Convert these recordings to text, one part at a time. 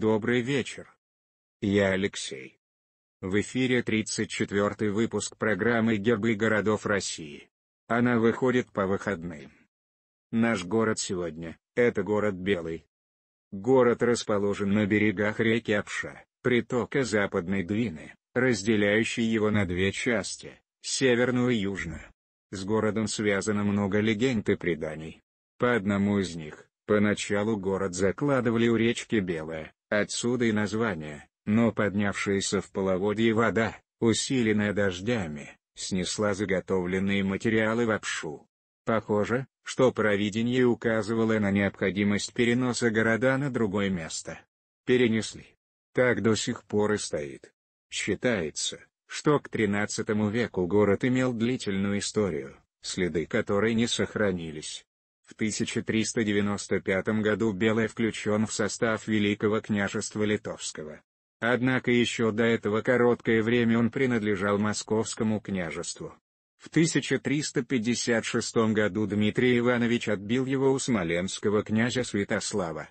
Добрый вечер. Я Алексей. В эфире 34 выпуск программы «Гербы городов России». Она выходит по выходным. Наш город сегодня – это город Белый. Город расположен на берегах реки Апша, притока Западной Двины, разделяющей его на две части – северную и южную. С городом связано много легенд и преданий. По одному из них, поначалу город закладывали у речки Белая, Отсюда и название, но поднявшаяся в половодье вода, усиленная дождями, снесла заготовленные материалы в Апшу. Похоже, что провидение указывало на необходимость переноса города на другое место. Перенесли. Так до сих пор и стоит. Считается, что к XIII веку город имел длительную историю, следы которой не сохранились. В 1395 году Белый включен в состав Великого княжества Литовского. Однако еще до этого короткое время он принадлежал Московскому княжеству. В 1356 году Дмитрий Иванович отбил его у смоленского князя Святослава.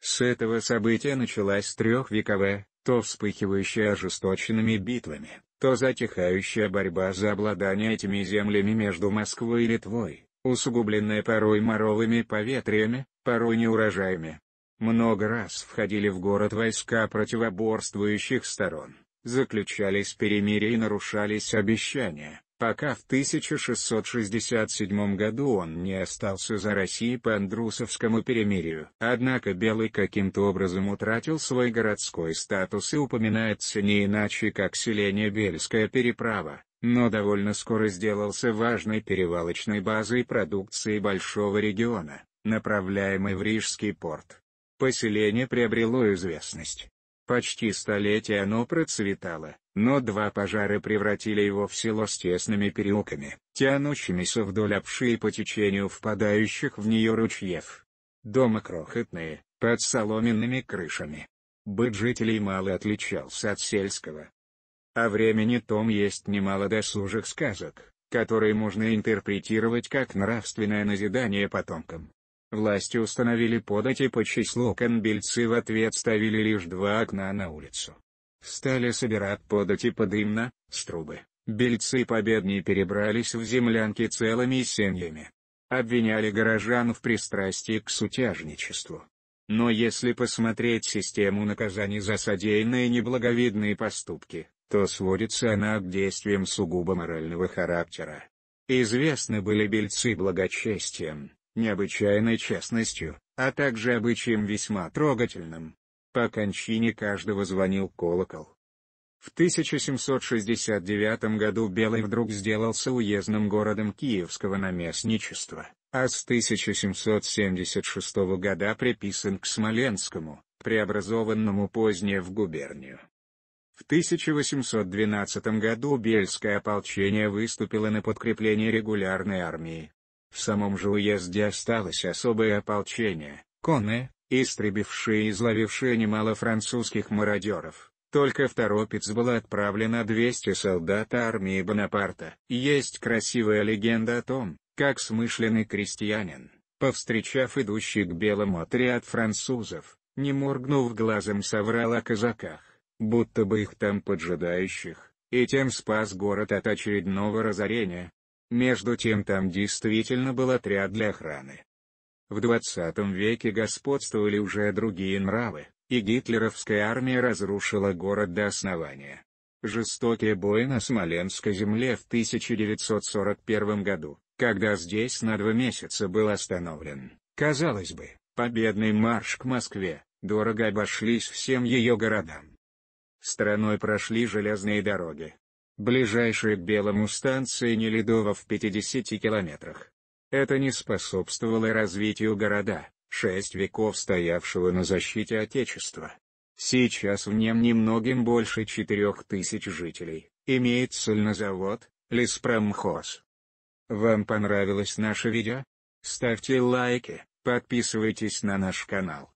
С этого события началась трехвековая, то вспыхивающая ожесточенными битвами, то затихающая борьба за обладание этими землями между Москвой и Литвой усугубленная порой моровыми поветриями, порой неурожаями. Много раз входили в город войска противоборствующих сторон, заключались перемирия и нарушались обещания пока в 1667 году он не остался за Россией по Андрусовскому перемирию. Однако Белый каким-то образом утратил свой городской статус и упоминается не иначе как селение Бельская переправа, но довольно скоро сделался важной перевалочной базой продукции большого региона, направляемой в Рижский порт. Поселение приобрело известность. Почти столетие оно процветало, но два пожара превратили его в село с тесными переулками, тянущимися вдоль обши и по течению впадающих в нее ручьев. Дома крохотные, под соломенными крышами. Быт жителей мало отличался от сельского. О времени том есть немало досужих сказок, которые можно интерпретировать как нравственное назидание потомкам. Власти установили подати по числу конбельцы в ответ ставили лишь два окна на улицу. Стали собирать подати подымно, с трубы. Бельцы победнее перебрались в землянки целыми семьями. Обвиняли горожан в пристрастии к сутяжничеству. Но если посмотреть систему наказаний за содеянные неблаговидные поступки, то сводится она к действиям сугубо морального характера. Известны были бельцы благочестием, необычайной честностью, а также обычаем весьма трогательным, по кончине каждого звонил колокол. В 1769 году Белый вдруг сделался уездным городом Киевского наместничества, а с 1776 года приписан к Смоленскому, преобразованному позднее в губернию. В 1812 году Бельское ополчение выступило на подкрепление регулярной армии. В самом же уезде осталось особое ополчение, Коне? истребившие и изловившие немало французских мародеров. Только в Торопец было отправлено 200 солдат армии Бонапарта. Есть красивая легенда о том, как смышленный крестьянин, повстречав идущий к белому отряд французов, не моргнув глазом соврал о казаках, будто бы их там поджидающих, и тем спас город от очередного разорения. Между тем там действительно был отряд для охраны, в 20 веке господствовали уже другие нравы, и гитлеровская армия разрушила город до основания. Жестокие бои на Смоленской земле в 1941 году, когда здесь на два месяца был остановлен, казалось бы, победный марш к Москве, дорого обошлись всем ее городам. Страной прошли железные дороги. Ближайшие к Белому станции Неледово в 50 километрах, это не способствовало развитию города, шесть веков стоявшего на защите Отечества. Сейчас в нем немногим больше четырех тысяч жителей, имеет сольнозавод, леспромхоз. Вам понравилось наше видео? Ставьте лайки, подписывайтесь на наш канал.